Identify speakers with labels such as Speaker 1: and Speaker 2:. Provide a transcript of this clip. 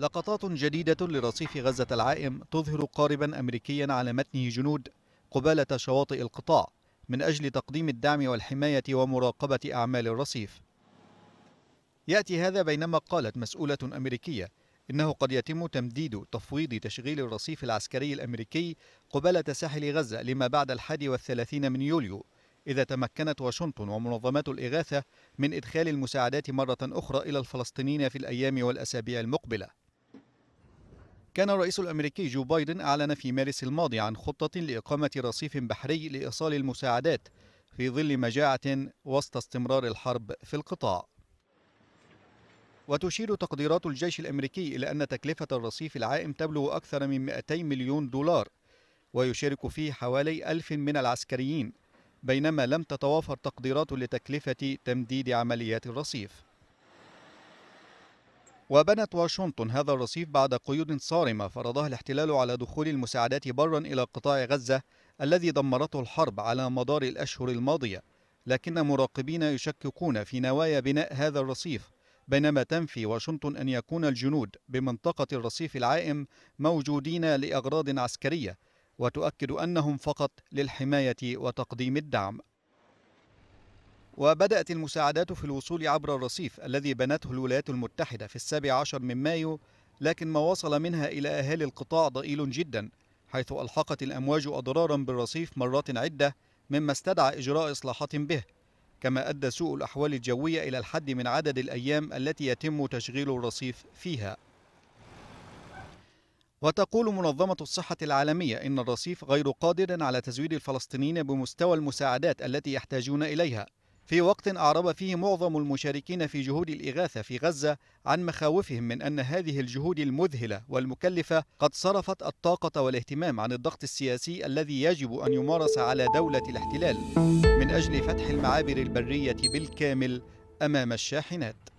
Speaker 1: لقطات جديدة لرصيف غزة العائم تظهر قاربا أمريكيا على متنه جنود قبالة شواطئ القطاع من أجل تقديم الدعم والحماية ومراقبة أعمال الرصيف يأتي هذا بينما قالت مسؤولة أمريكية إنه قد يتم تمديد تفويض تشغيل الرصيف العسكري الأمريكي قبالة ساحل غزة لما بعد الحادي والثلاثين من يوليو إذا تمكنت واشنطن ومنظمات الإغاثة من إدخال المساعدات مرة أخرى إلى الفلسطينيين في الأيام والأسابيع المقبلة كان الرئيس الأمريكي جو بايدن أعلن في مارس الماضي عن خطة لإقامة رصيف بحري لإيصال المساعدات في ظل مجاعة وسط استمرار الحرب في القطاع وتشير تقديرات الجيش الأمريكي إلى أن تكلفة الرصيف العائم تبلغ أكثر من 200 مليون دولار ويشارك فيه حوالي ألف من العسكريين بينما لم تتوافر تقديرات لتكلفة تمديد عمليات الرصيف وبنت واشنطن هذا الرصيف بعد قيود صارمة فرضها الاحتلال على دخول المساعدات برا إلى قطاع غزة الذي دمرته الحرب على مدار الأشهر الماضية لكن مراقبين يشككون في نوايا بناء هذا الرصيف بينما تنفي واشنطن أن يكون الجنود بمنطقة الرصيف العائم موجودين لأغراض عسكرية وتؤكد أنهم فقط للحماية وتقديم الدعم وبدأت المساعدات في الوصول عبر الرصيف الذي بنته الولايات المتحدة في السابع عشر من مايو لكن ما وصل منها إلى أهالي القطاع ضئيل جدا حيث ألحقت الأمواج أضرارا بالرصيف مرات عدة مما استدعى إجراء إصلاحات به كما أدى سوء الأحوال الجوية إلى الحد من عدد الأيام التي يتم تشغيل الرصيف فيها وتقول منظمة الصحة العالمية إن الرصيف غير قادر على تزويد الفلسطينيين بمستوى المساعدات التي يحتاجون إليها في وقت أعرب فيه معظم المشاركين في جهود الإغاثة في غزة عن مخاوفهم من أن هذه الجهود المذهلة والمكلفة قد صرفت الطاقة والاهتمام عن الضغط السياسي الذي يجب أن يمارس على دولة الاحتلال من أجل فتح المعابر البرية بالكامل أمام الشاحنات